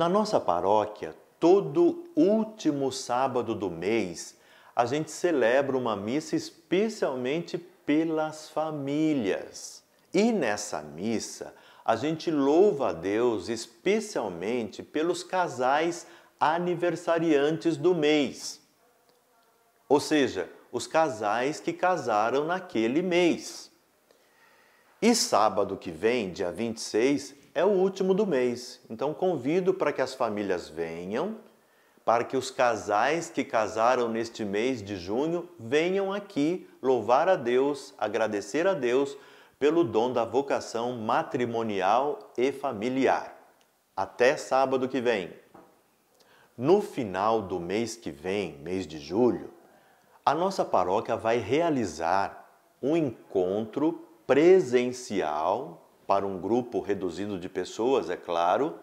Na nossa paróquia, todo último sábado do mês, a gente celebra uma missa especialmente pelas famílias. E nessa missa, a gente louva a Deus especialmente pelos casais aniversariantes do mês. Ou seja, os casais que casaram naquele mês. E sábado que vem, dia 26, é o último do mês. Então convido para que as famílias venham, para que os casais que casaram neste mês de junho venham aqui louvar a Deus, agradecer a Deus pelo dom da vocação matrimonial e familiar. Até sábado que vem. No final do mês que vem, mês de julho, a nossa paróquia vai realizar um encontro presencial para um grupo reduzido de pessoas, é claro,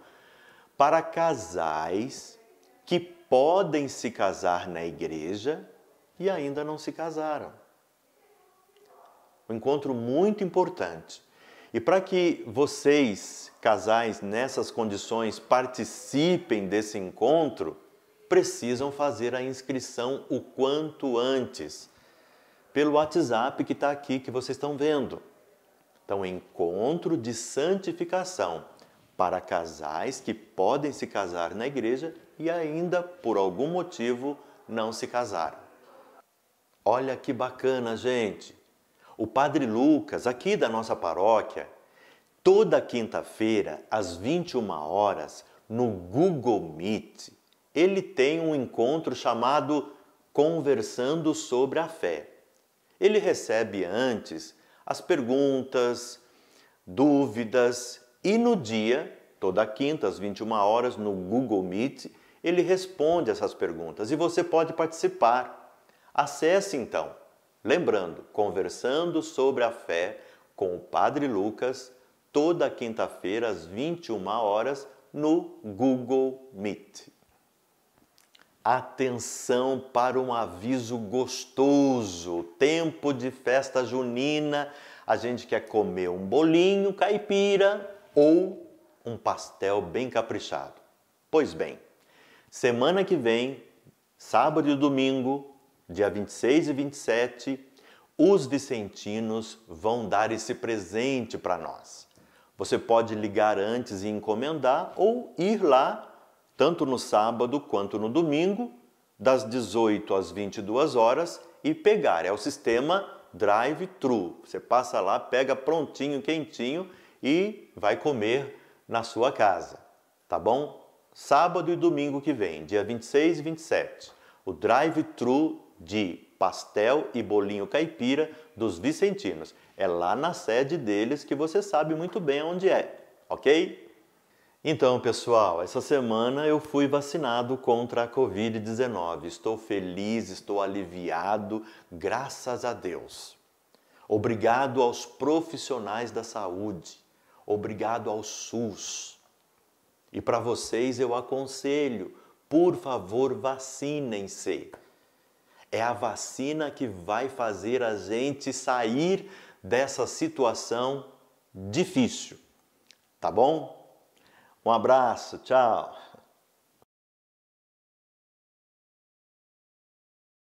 para casais que podem se casar na igreja e ainda não se casaram. Um encontro muito importante. E para que vocês, casais nessas condições, participem desse encontro, precisam fazer a inscrição o quanto antes pelo WhatsApp que está aqui, que vocês estão vendo. Então, encontro de santificação para casais que podem se casar na igreja e ainda, por algum motivo, não se casaram. Olha que bacana, gente! O Padre Lucas, aqui da nossa paróquia, toda quinta-feira, às 21 horas, no Google Meet, ele tem um encontro chamado Conversando sobre a Fé. Ele recebe antes as perguntas, dúvidas e no dia, toda quinta às 21 horas no Google Meet, ele responde essas perguntas e você pode participar. Acesse então, lembrando, conversando sobre a fé com o Padre Lucas toda quinta-feira às 21 horas no Google Meet. Atenção para um aviso gostoso. Tempo de festa junina, a gente quer comer um bolinho caipira ou um pastel bem caprichado. Pois bem, semana que vem, sábado e domingo, dia 26 e 27, os vicentinos vão dar esse presente para nós. Você pode ligar antes e encomendar ou ir lá tanto no sábado quanto no domingo, das 18 às 22 horas e pegar. É o sistema drive-thru. Você passa lá, pega prontinho, quentinho e vai comer na sua casa, tá bom? Sábado e domingo que vem, dia 26 e 27, o drive-thru de pastel e bolinho caipira dos Vicentinos. É lá na sede deles que você sabe muito bem onde é, ok? Então, pessoal, essa semana eu fui vacinado contra a Covid-19. Estou feliz, estou aliviado, graças a Deus. Obrigado aos profissionais da saúde, obrigado ao SUS. E para vocês eu aconselho, por favor, vacinem-se. É a vacina que vai fazer a gente sair dessa situação difícil. Tá bom? Um abraço, tchau.